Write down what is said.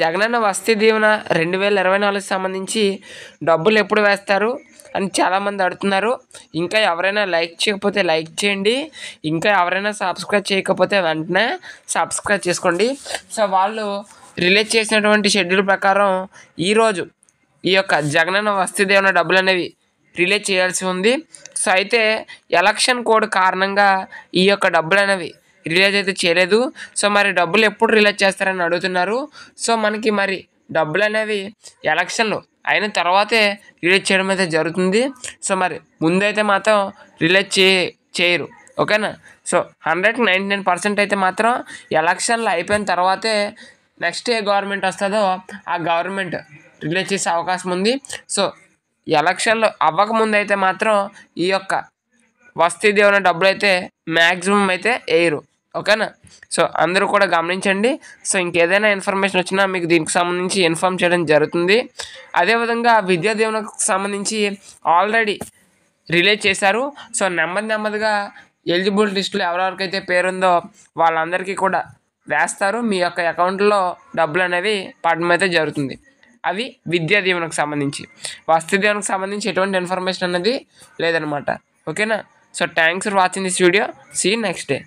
జగనన్న వసతి దీవెన రెండు వేల ఇరవై నాలుగు సంబంధించి డబ్బులు ఎప్పుడు వేస్తారు అని చాలామంది అడుగుతున్నారు ఇంకా ఎవరైనా లైక్ చేయకపోతే లైక్ చేయండి ఇంకా ఎవరైనా సబ్స్క్రైబ్ చేయకపోతే వెంటనే సబ్స్క్రైబ్ చేసుకోండి సో వాళ్ళు రిలీజ్ చేసినటువంటి షెడ్యూల్ ప్రకారం ఈరోజు ఈ యొక్క జగనన్న వసతి దీవెన డబ్బులు అనేవి రిలీజ్ చేయాల్సి ఉంది సో అయితే ఎలక్షన్ కోడ్ కారణంగా ఈ యొక్క డబ్బులు అనేవి రిలీజ్ అయితే చేయలేదు సో మరి డబ్బులు ఎప్పుడు రిలీజ్ చేస్తారని అడుగుతున్నారు సో మనకి మరి డబ్బులు అనేవి ఎలక్షన్లు అయిన తర్వాతే రిలీజ్ చేయడం అయితే జరుగుతుంది సో మరి ముందైతే మాత్రం రిలీజ్ చే చేయరు ఓకేనా so hundred ninety nine percent అయితే మాత్రం ఎలక్షన్లు అయిపోయిన తర్వాతే నెక్స్ట్ ఏ గవర్నమెంట్ వస్తుందో ఆ గవర్నమెంట్ రిలీజ్ చేసే అవకాశం ఉంది సో ఎలక్షన్లు అవ్వకముందు అయితే మాత్రం ఈ యొక్క వస్తీ దేవుని డబ్బులు అయితే మ్యాక్సిమం అయితే వేయరు ఓకేనా సో అందరూ కూడా గమనించండి సో ఇంకేదైనా ఇన్ఫర్మేషన్ వచ్చినా మీకు దీనికి సంబంధించి ఇన్ఫామ్ చేయడం జరుగుతుంది అదేవిధంగా విద్యా దీవెనకు సంబంధించి ఆల్రెడీ రిలీజ్ చేశారు సో నెమ్మది నెమ్మదిగా ఎలిజిబుల్ లిస్టులో ఎవరెవరికైతే పేరుందో వాళ్ళందరికీ కూడా వేస్తారు మీ యొక్క అకౌంట్లో డబ్బులు అనేవి పడడం అయితే జరుగుతుంది అవి విద్యా దీవెనకు సంబంధించి వస్తు దీవెనకు సంబంధించి ఎటువంటి ఇన్ఫర్మేషన్ అనేది లేదనమాట ఓకేనా so thanks for watching this video see next day